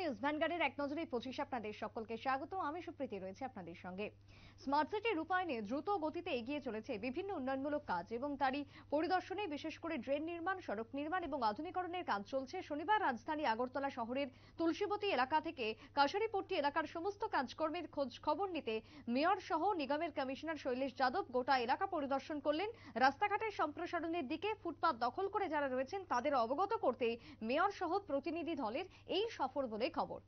news ভ্যানগার্ডের এক নজরে পঁচিশ আপনাদের সকলকে স্বাগত আমি সুপ্রীতি রয়েছে আপনাদের সঙ্গে স্মার্ট সিটি রূপায়ণে দ্রুত গতিতে এগিয়ে চলেছে বিভিন্ন উন্নয়নমূলক কাজ এবং তারই পরিদর্শনে বিশেষ করে ড্রেন নির্মাণ সড়ক নির্মাণ এবং আধুনিকরণের কাজ চলছে শনিবার রাজধানী আগরতলা শহরের তুলসীবতী এলাকা থেকে কাশারিপট্টি এলাকার সমস্ত কাজকর্মের খোঁজ খবর নিতে মেয়র সহ নিগমের কমিশনার শৈলেশ যাদব গোটা এলাকা পরিদর্শন করলেন রাস্তাঘাটের সম্প্রসারণের দিকে ফুটপাত দখল করে যারা রয়েছেন তাদের অবগত করতে মেয়র সহ প্রতিনিধি দলের এই সফর বলে খবর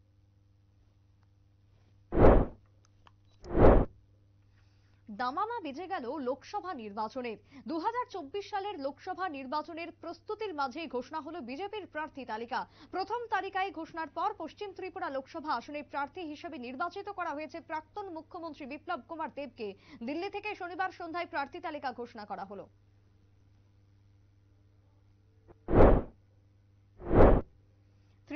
দামামা বেজে গেল লোকসভা নির্বাচনের দু সালের লোকসভা নির্বাচনের প্রস্তুতির মাঝে ঘোষণা হল বিজেপির প্রার্থী তালিকা প্রথম তালিকায় ঘোষণার পর পশ্চিম ত্রিপুরা লোকসভা আসনে প্রার্থী হিসেবে নির্বাচিত করা হয়েছে প্রাক্তন মুখ্যমন্ত্রী বিপ্লব কুমার দেবকে দিল্লি থেকে শনিবার সন্ধ্যায় প্রার্থী তালিকা ঘোষণা করা হলো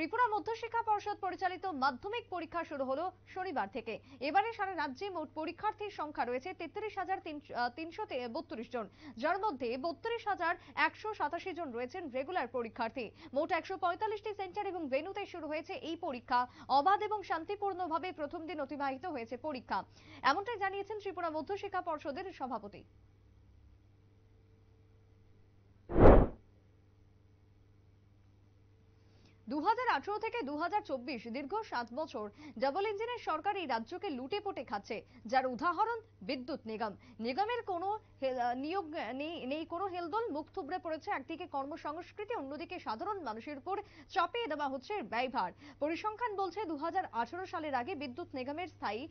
ত্রিপুরা মধ্যশিক্ষা পর্ষদ পরিচালিত মাধ্যমিক পরীক্ষা শুরু হলো শনিবার থেকে এবারে সারা রাজ্যে মোট পরীক্ষার্থীর সংখ্যা রয়েছে তেত্রিশ হাজার তিনশো বত্রিশ জন যার মধ্যে বত্রিশ হাজার একশো সাতাশি জন রয়েছেন রেগুলার পরীক্ষার্থী মোট একশো পঁয়তাল্লিশটি সেন্টার এবং ভেনুতে শুরু হয়েছে এই পরীক্ষা অবাধ এবং শান্তিপূর্ণভাবে প্রথম দিন অতিবাহিত হয়েছে পরীক্ষা এমনটাই জানিয়েছেন ত্রিপুরা মধ্যশিক্ষা পর্ষদের সভাপতি দু থেকে দু দীর্ঘ সাত বছর ডাবল ইঞ্জিনের সরকার এই রাজ্যকে লুটে পোটে খাচ্ছে যার উদাহরণ বিদ্যুৎ নিগম নিগমের কোনো নিয়োগ নেই কোনো হেলদোল মুখ থুবড়ে পড়েছে একদিকে কর্মসংস্কৃতি অন্যদিকে সাধারণ মানুষের উপর চাপিয়ে দেওয়া হচ্ছে ব্যয়ভার পরিসংখ্যান বলছে দু সালের আগে বিদ্যুৎ নিগমের স্থায়ী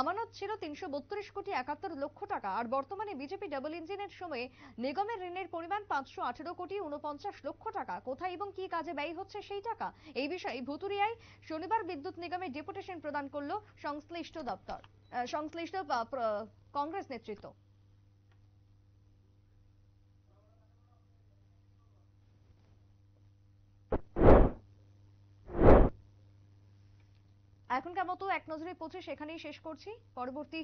আমানত ছিল তিনশো কোটি একাত্তর লক্ষ টাকা আর বর্তমানে বিজেপি ডাবল ইঞ্জিনের সময়ে নিগমের ঋণের পরিমাণ পাঁচশো কোটি উনপঞ্চাশ লক্ষ টাকা কোথায় এবং কি কাজে ব্যয় হচ্ছে সেইটা টাকা এই বিষয়ে ভুতুরিয়ায় শনিবার বিদ্যুৎ নিগমে ডেপুটেশন প্রদান করল সংশ্লিষ্ট দপ্তর সংশ্লিষ্ট কংগ্রেস নেতৃত্ব এখনকার মতো এক নজরে পৌঁছে সেখানেই শেষ করছি পরবর্তী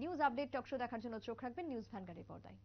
নিউজ আপডেট টকশো দেখার জন্য চোখ রাখবেন নিউজ ভ্যানগার্ডের পর্দায়